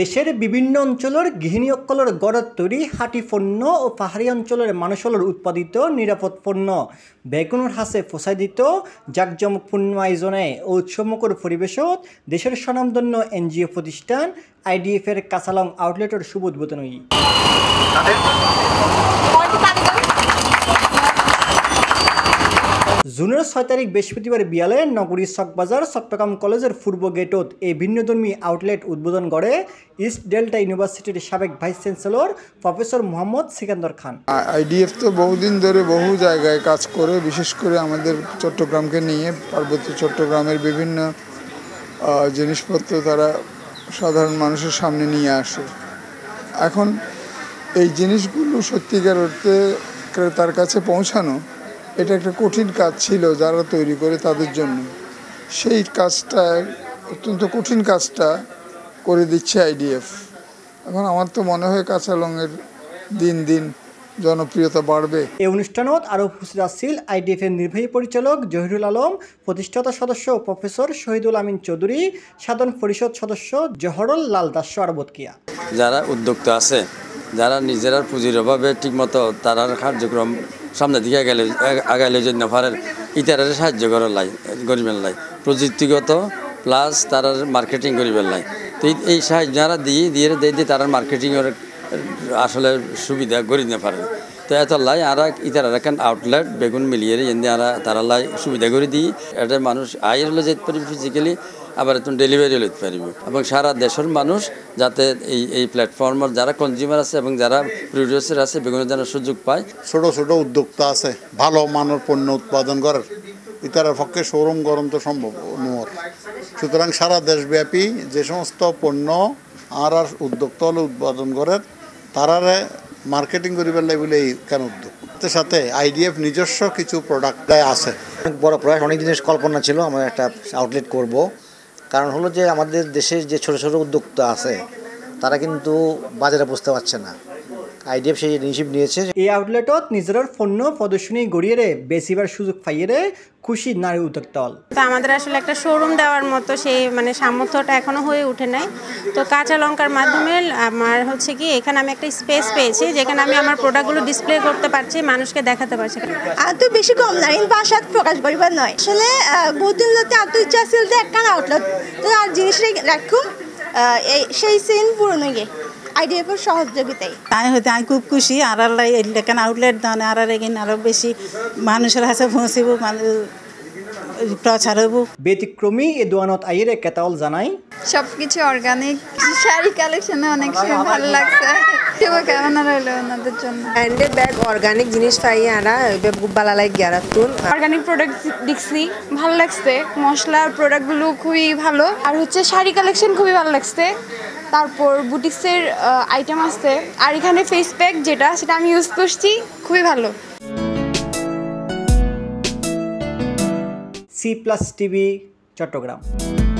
দেশের বিভিন্ন অঞ্চলের গৃহিণী অকলের গড়ত তৈরি হাটি পণ্য ও পাহাড়ি অঞ্চলের মানুষলের উৎপাদিত নিরাপদ পণ্য বেগুনের হাসে প্রসাদিত জাকজমক পূর্ণ আয়োজনে ও উৎসমকর পরিবেশত দেশের স্বনামধন্য এনজিও প্রতিষ্ঠান আইডিএফের কাঁচালং আউটলেটের শুভ উদ্বোধনই জুনের ছয় তারিখ বৃহস্পতিবার বিয়ালে নগরীর চকবাজার চট্টগ্রাম কলেজের পূর্ব গেটত এই ভিন্নধর্মী আউটলেট উদ্বোধন করে ইস্ট ডেল্টা ইউনিভার্সিটির সাবেক vice chancellor professor Mohammad Sikandar Khan IDF তো বহুদিন ধরে বহু জায়গায় কাজ করে বিশেষ করে আমাদের চট্টগ্রামকে নিয়ে পার্বত্য চট্টগ্রামের বিভিন্ন জিনিসপত্র তারা সাধারণ মানুষের সামনে নিয়ে আসে এখন এই জিনিসগুলো সত্যিকার অর্থে তার কাছে পৌঁছানো এটা একটা কঠিন কাজ ছিল যারা তৈরি করে তাদের জন্য সেই কাজটা অত্যন্ত কঠিন কাজটা করে দিচ্ছে আইডিএফ এখন আমার তো মনে হয় কাঁচালঙের দিন দিন জনপ্রিয়তা বাড়বে এই অনুষ্ঠানত আরও উপস্থিত আছিল আইডিএফের নির্বাহী পরিচালক জহিরুল আলম প্রতিষ্ঠাতা সদস্য প্রফেসর শহীদুল আমিন চৌধুরী সাধারণ পরিষদ সদস্য জহরল লাল দাস আরবতকিয়া যারা উদ্যোক্তা আছে যারা নিজেরা পুঁজির অভাবে ঠিকমতো তারার কার্যক্রম সামনে দিকে আগাইলে আগাইলে জন্য ফারের ইতারে সাহায্য করার লাই গরিবের লাই প্রযুক্তিগত প্লাস তার মার্কেটিং গরিবের লাই তো এই সাহায্য যারা দিয়ে দিয়ে দিয়ে তারা মার্কেটিংয়ের আসলে সুবিধা গরিব না পারে তো এতাল্লাই আরা ইতার আর একখান আউটলেট বেগুন মিলিয়ে এনে আরা তারাল্লাই সুবিধা করে দিই এটা মানুষ আয়ের হলে যেতে পারি ফিজিক্যালি আবার এত ডেলিভারি লইতে পারিব এবং সারা দেশের মানুষ যাতে এই এই প্ল্যাটফর্মের যারা কনজিউমার আছে এবং যারা প্রডিউসার আছে বিভিন্ন যেন সুযোগ পায় ছোট ছোট উদ্যোক্তা আছে ভালো মানের পণ্য উৎপাদন করার ইতারের পক্ষে শোরুম গরম তো সম্ভব নোর সুতরাং সারা দেশব্যাপী যে সমস্ত পণ্য আর আর উদ্যোক্তা হলে উৎপাদন করে তারারে মার্কেটিং করিবার লাগে বলে এই কেন উদ্যোগ সাথে আইডিএফ নিজস্ব কিছু প্রোডাক্ট আছে অনেক বড় প্রয়াস অনেক জিনিস কল্পনা ছিল আমরা একটা আউটলেট করব কারণ হলো যে আমাদের দেশের যে ছোট ছোট উদ্যোক্তা আছে তারা কিন্তু বাজারে বুঝতে পারছে না আইডিএফ সেই ইনিশিয়েটিভ নিয়েছে এই আউটলেটত নিজের পণ্য প্রদর্শনী গড়িয়ে রে বেশিবার সুযোগ পাইয়ে রে খুশি নারী উদ্যোক্তল তো আমাদের আসলে একটা শোরুম দেওয়ার মতো সেই মানে সামর্থ্যটা এখনো হয়ে উঠে নাই তো কাঁচা লঙ্কার মাধ্যমে আমার হচ্ছে কি এখানে আমি একটা স্পেস পেয়েছি যেখানে আমি আমার প্রোডাক্টগুলো ডিসপ্লে করতে পারছি মানুষকে দেখাতে পারছি আর তো বেশি কম নাই ভাষাত প্রকাশ করিবার নয় আসলে বহুদিনতে আত্ম ইচ্ছা ছিল যে একখান আউটলেট তো আর জিনিস রাখুন এই সেই সিন পুরনো গিয়ে আইডিএফের সহযোগিতায় তাই হইতে আমি খুব খুশি আর আল্লাহ এখানে আউটলেট দেন আর এখানে আরও বেশি মানুষের কাছে পৌঁছিব মানুষ প্রচার হব ব্যতিক্রমী এ দোয়ানত আইরে কেতাল জানাই সব কিছু অর্গানিক শাড়ি কালেকশনে অনেক ভালো লাগছে ওনাদের জন্য হ্যান্ডে ব্যাগ অর্গানিক জিনিস পাই আনা বালা লাগ গেরাতুন অর্গানিক প্রোডাক্ট দেখছি ভালো লাগছে মশলার প্রোডাক্টগুলো খুবই ভালো আর হচ্ছে শাড়ি কালেকশন খুবই ভালো লাগছে তারপর বুটিক্সের আইটেম আছে আর এখানে ফেস প্যাক যেটা সেটা আমি ইউজ করছি খুবই ভালো সি প্লাস টিভি চট্টগ্রাম